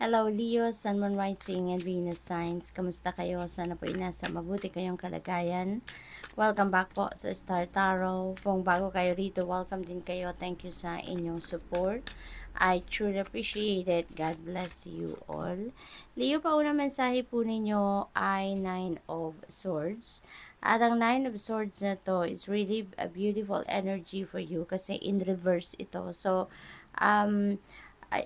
Hello Leo, Sun, Moon, Rising, and Venus Signs. Kamusta kayo? Sana po inasa mabuti kayong kalagayan. Welcome back po sa Star Tarot. Kung bago kayo rito, welcome din kayo. Thank you sa inyong support. I truly appreciate it. God bless you all. Leo, pauna mensahe po ninyo ay Nine of Swords. At ang Nine of Swords na to is really a beautiful energy for you kasi in reverse ito. So, um,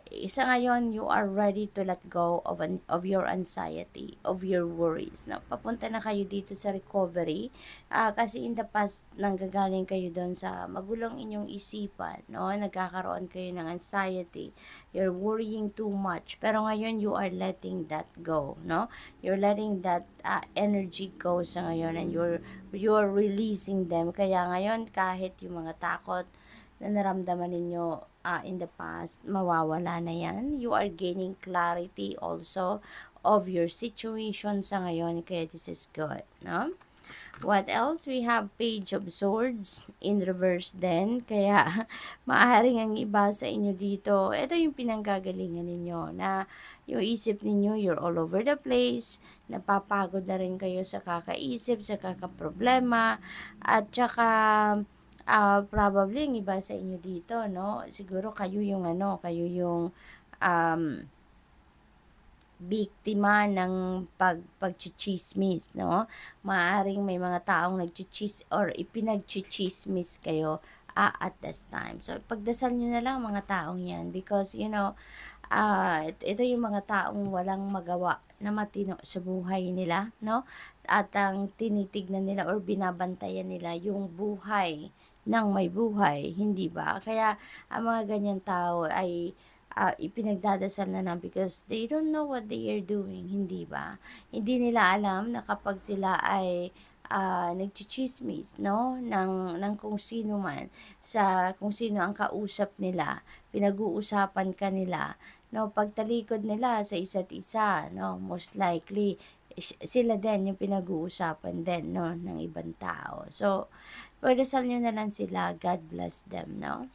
isa ngayon, you are ready to let go of, an, of your anxiety, of your worries. No? Papunta na kayo dito sa recovery uh, kasi in the past, nanggagaling kayo doon sa magulong inyong isipan. No? Nagkakaroon kayo ng anxiety. You're worrying too much. Pero ngayon, you are letting that go. No? You're letting that uh, energy go sa ngayon and you're, you're releasing them. Kaya ngayon, kahit yung mga takot na naramdaman ninyo, uh, in the past, mawawala na yan. You are gaining clarity also of your situation sa ngayon. Kaya this is good. No? What else? We have Page of Swords in reverse then. Kaya, maaaring ang iba sa inyo dito, ito yung pinanggagalingan ninyo na yung isip ninyo, you're all over the place, napapagod na rin kayo sa kakaisip, sa kakaproblema, at saka uh, probably ang iba sa inyo dito, no? Siguro kayo yung ano, kayo yung um, biktima ng pag pagchichismis, no? Maaring may mga taong nagchichismis or ipinagchichismis kayo uh, at this time. So, pagdasal niyo na lang mga taong yan because, you know, uh, ito yung mga taong walang magawa na matino sa buhay nila, no? At ang tinitignan nila or binabantayan nila yung buhay ng may buhay, hindi ba? Kaya ang mga ganyan tao ay uh, ipinagdadasal na lang because they don't know what they are doing, hindi ba? Hindi nila alam na kapag sila ay uh, nagchichismis, no? Ng, ng kung sino man, sa kung sino ang kausap nila, pinag-uusapan kanila, no? Pagtalikod nila sa isa't isa, no? Most likely, sila din yung pinag-uusapan din no ng ibang tao. So, pagdasal niyo na lang sila. God bless them, no?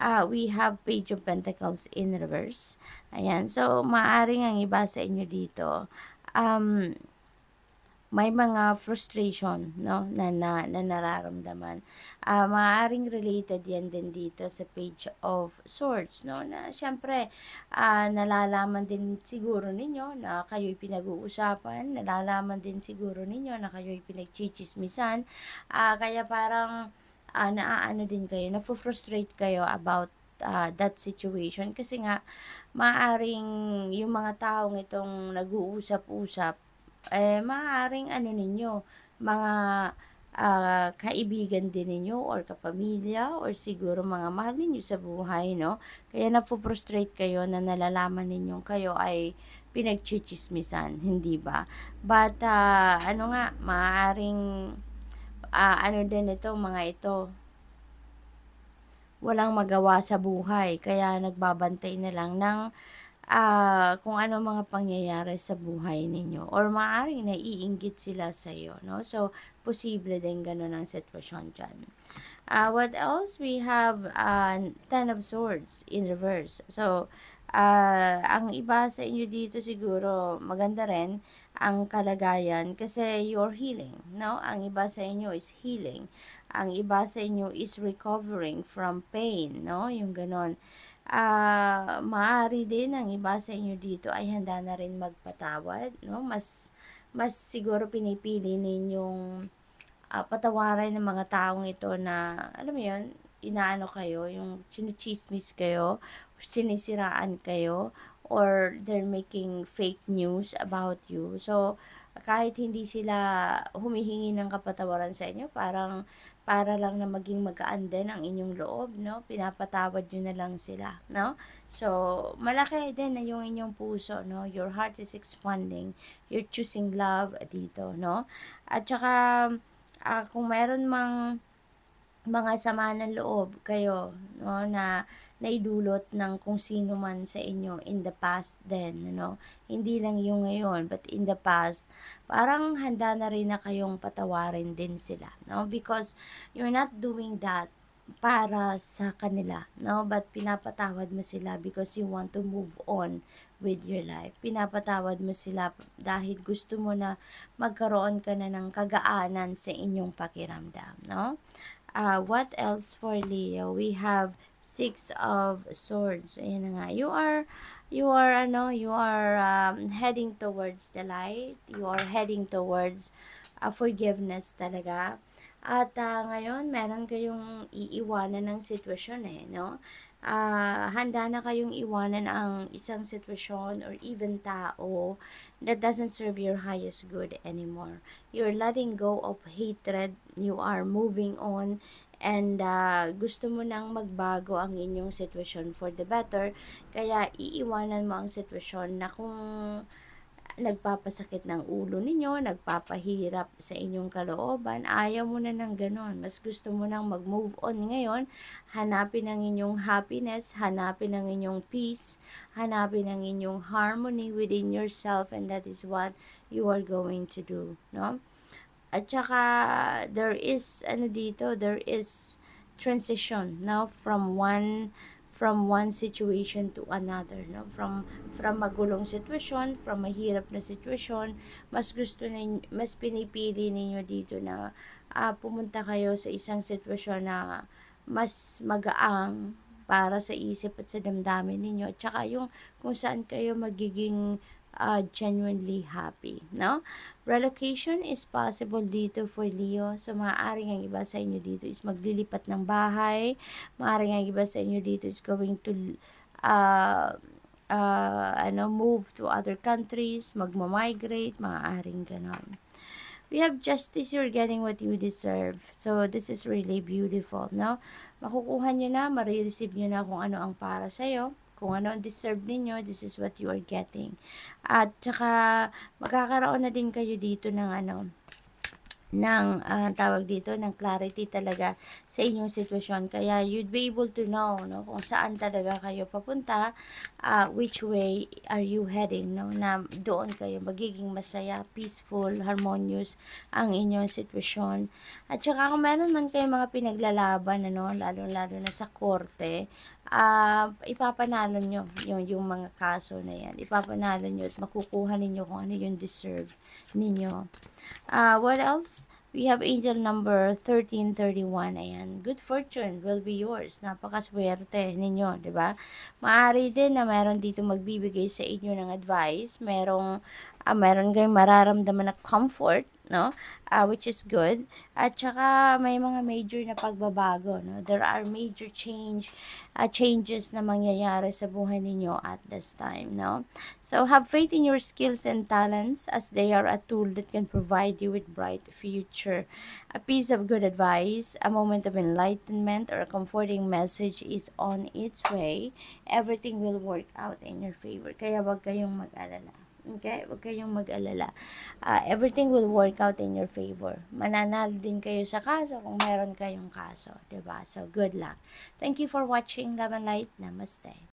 Uh, we have Page of Pentacles in reverse. Ayan. So, maaring ang iba sa inyo dito, um, may mga frustration no na, na, na nararamdaman. Uh, ah, maaring related yan din dito sa page of swords no na syempre uh, nalalaman din siguro ninyo na kayo'y pinag-uusapan, nalalaman din siguro ninyo na kayo'y pinagchichismisan. Uh, kaya parang uh, naaano din kayo, na frustrate kayo about uh, that situation kasi nga maaring yung mga taong itong nag-uusap-usap eh, maaaring ano ninyo, mga uh, kaibigan din ninyo or kapamilya or siguro mga mahal ninyo sa buhay, no? Kaya napuprostrate kayo na nalalaman ninyong kayo ay pinagchichismisan, hindi ba? But, uh, ano nga, maaaring uh, ano din ito, mga ito, walang magawa sa buhay, kaya nagbabantay na lang ng uh, kung ano mga pangyayari sa buhay ninyo or maaaring naiinggit sila sa iyo no so posible din ganun ang sitwasyon diyan uh, ah, what else we have uh, ten of swords in reverse so uh, ang iba sa inyo dito siguro maganda rin ang kalagayan kasi you're healing no ang iba sa inyo is healing ang iba sa inyo is recovering from pain no yung ganon uh, maaari din ang iba sa inyo dito ay handa na rin magpatawad, no? Mas mas siguro pinipili ninyong uh, patawarin ng mga taong ito na alam mo 'yon, inaano kayo, yung chinichismis kayo, sinisiraan kayo or they're making fake news about you. So kahit hindi sila humihingi ng kapatawaran sa inyo, parang para lang na maging magaan din ang inyong loob, no? Pinapatawad nyo na lang sila, no? So, malaki din na yung inyong puso, no? Your heart is expanding. You're choosing love dito, no? At saka, uh, kung meron mang mga sama ng loob kayo no na naidulot ng kung sino man sa inyo in the past then no hindi lang yung ngayon but in the past parang handa na rin na kayong patawarin din sila no because you're not doing that para sa kanila no but pinapatawad mo sila because you want to move on with your life pinapatawad mo sila dahil gusto mo na magkaroon ka na ng kagaanan sa inyong pakiramdam no Uh, what else for Leo? We have Six of Swords. Ayan nga. You are, you are, ano, you are um, heading towards the light. You are heading towards uh, forgiveness talaga. At uh, ngayon, meron kayong iiwanan ng sitwasyon eh, no? uh, handa na kayong iwanan ang isang sitwasyon or even tao that doesn't serve your highest good anymore. You're letting go of hatred, you are moving on, and uh, gusto mo nang magbago ang inyong sitwasyon for the better, kaya iiwanan mo ang sitwasyon na kung nagpapasakit ng ulo ninyo, nagpapahirap sa inyong kalooban, ayaw mo na ng ganon. Mas gusto mo nang mag-move on ngayon, hanapin ang inyong happiness, hanapin ang inyong peace, hanapin ang inyong harmony within yourself and that is what you are going to do, no? At saka, there is, ano dito, there is transition now from one from one situation to another, no? From from magulong situation from mahirap na situation mas gusto ninyo, mas pinipili ninyo dito na uh, pumunta kayo sa isang sitwasyon na mas magaang para sa isip at sa damdamin ninyo. At saka yung kung saan kayo magiging uh, genuinely happy, no? Relocation is possible dito for Leo. So, maaaring ang iba sa inyo dito is maglilipat ng bahay. Maaaring ang iba sa inyo dito is going to uh, uh, ano, move to other countries, magmamigrate, maaaring ganon. We have justice, you're getting what you deserve. So, this is really beautiful, no? Makukuha nyo na, marireceive nyo na kung ano ang para sa'yo. Kung ano ang deserve ninyo, this is what you are getting. At saka, magkakaroon na din kayo dito ng ano, ng uh, tawag dito ng clarity talaga sa inyong sitwasyon kaya you'd be able to know no kung saan talaga kayo papunta uh, which way are you heading no na doon kayo magiging masaya peaceful harmonious ang inyong sitwasyon at saka kung meron man kayo mga pinaglalaban ano lalo lalo na sa korte uh, ipapanalo nyo yung, yung mga kaso na yan. Ipapanalo nyo at makukuha ninyo kung ano yung deserve ninyo. Uh, what else? We have angel number 1331. Ayan. Good fortune will be yours. Napakaswerte ninyo, di ba? Maari din na meron dito magbibigay sa inyo ng advice. Merong uh, ah, mayroon kayong mararamdaman na comfort, no? Uh, which is good. At saka may mga major na pagbabago, no? There are major change uh, changes na mangyayari sa buhay ninyo at this time, no? So have faith in your skills and talents as they are a tool that can provide you with bright future. A piece of good advice, a moment of enlightenment or a comforting message is on its way. Everything will work out in your favor. Kaya wag kayong mag-alala. Okay? Huwag kayong mag-alala. Uh, everything will work out in your favor. Mananalo din kayo sa kaso kung meron kayong kaso. ba diba? So, good luck. Thank you for watching. Love and Light. Namaste.